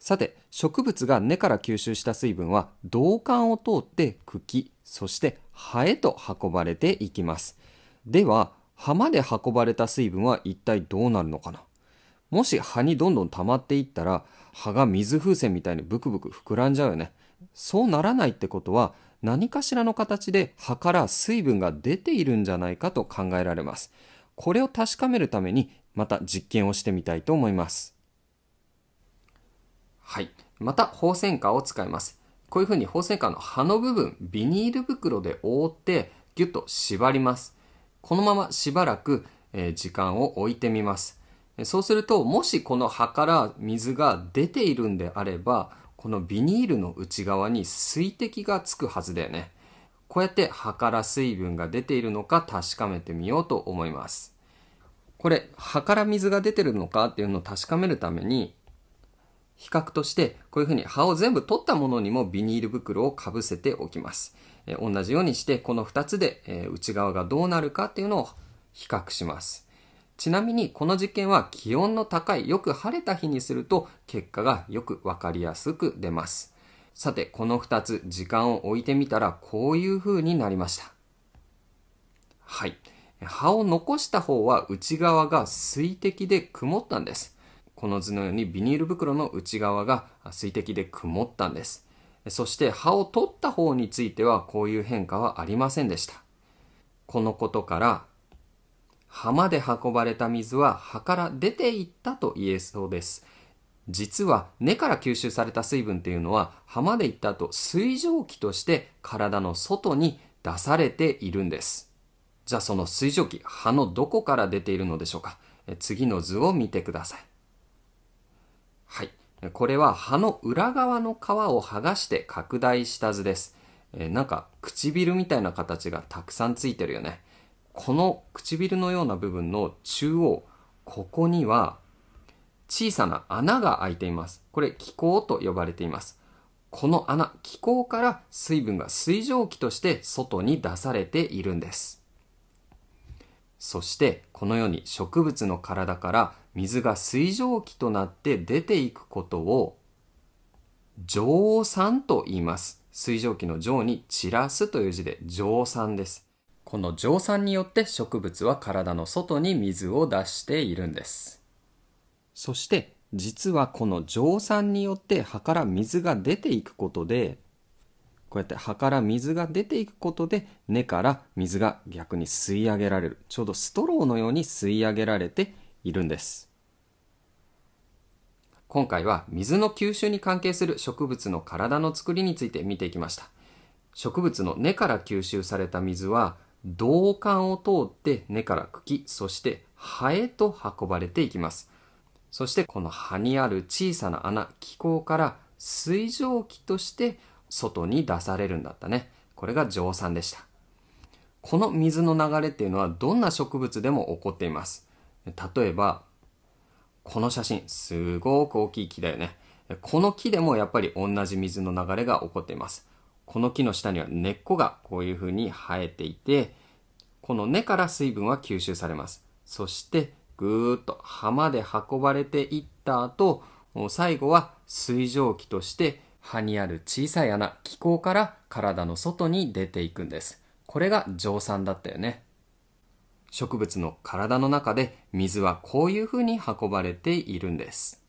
さて植物が根から吸収した水分は導管を通って茎そして葉へと運ばれていきますでは葉まで運ばれた水分は一体どうなるのかなもし葉にどんどん溜まっていったら葉が水風船みたいにブクブク膨らんじゃうよねそうならないってことは何かしらの形で葉から水分が出ているんじゃないかと考えられますこれを確かめるためにまた実験をしてみたいと思いますはい。また、放線下を使います。こういうふうに放線花の葉の部分、ビニール袋で覆って、ぎゅっと縛ります。このまましばらく、え時間を置いてみます。そうすると、もしこの葉から水が出ているんであれば、このビニールの内側に水滴がつくはずだよね。こうやって葉から水分が出ているのか確かめてみようと思います。これ、葉から水が出てるのかっていうのを確かめるために、比較として、こういうふうに葉を全部取ったものにもビニール袋をかぶせておきます。えー、同じようにして、この2つで、えー、内側がどうなるかっていうのを比較します。ちなみにこの実験は気温の高いよく晴れた日にすると結果がよくわかりやすく出ます。さてこの2つ時間を置いてみたらこういう風になりました。はい。葉を残した方は内側が水滴で曇ったんです。この図のようにビニール袋の内側が水滴で曇ったんです。そして葉を取った方についてはこういう変化はありませんでした。このことから葉まで運ばれた水は葉から出ていったと言えそうです。実は根から吸収された水分というのは葉まで行った後水蒸気として体の外に出されているんです。じゃあその水蒸気、葉のどこから出ているのでしょうか。次の図を見てください。はい。これは葉の裏側の皮を剥がして拡大した図です。えー、なんか唇みたいな形がたくさんついてるよね。この唇のような部分の中央、ここには小さな穴が開いています。これ気孔と呼ばれています。この穴、気孔から水分が水蒸気として外に出されているんです。そしてこのように植物の体から水が水蒸気となって出ていくことを蒸散と言います。水蒸気の蒸に散らすという字で蒸散です。この蒸散によって植物は体の外に水を出しているんです。そして実はこの蒸散によって葉から水が出ていくことでこうやって葉から水が出ていくことで根から水が逆に吸い上げられるちょうどストローのように吸い上げられているんです。今回は水の吸収に関係する植物の体の作りについて見ていきました。植物の根から吸収された水は、導管を通って根から茎、そして葉へと運ばれていきます。そしてこの葉にある小さな穴、気孔から水蒸気として外に出されるんだったね。これが蒸散でした。この水の流れっていうのはどんな植物でも起こっています。例えば、この写真、すごく大きい木だよね。この木でもやっぱり同じ水の流れが起こっています。この木の下には根っこがこういう風に生えていて、この根から水分は吸収されます。そして、ぐーっと浜で運ばれていった後、最後は水蒸気として葉にある小さい穴、気孔から体の外に出ていくんです。これが蒸散だったよね。植物の体の中で水はこういうふうに運ばれているんです。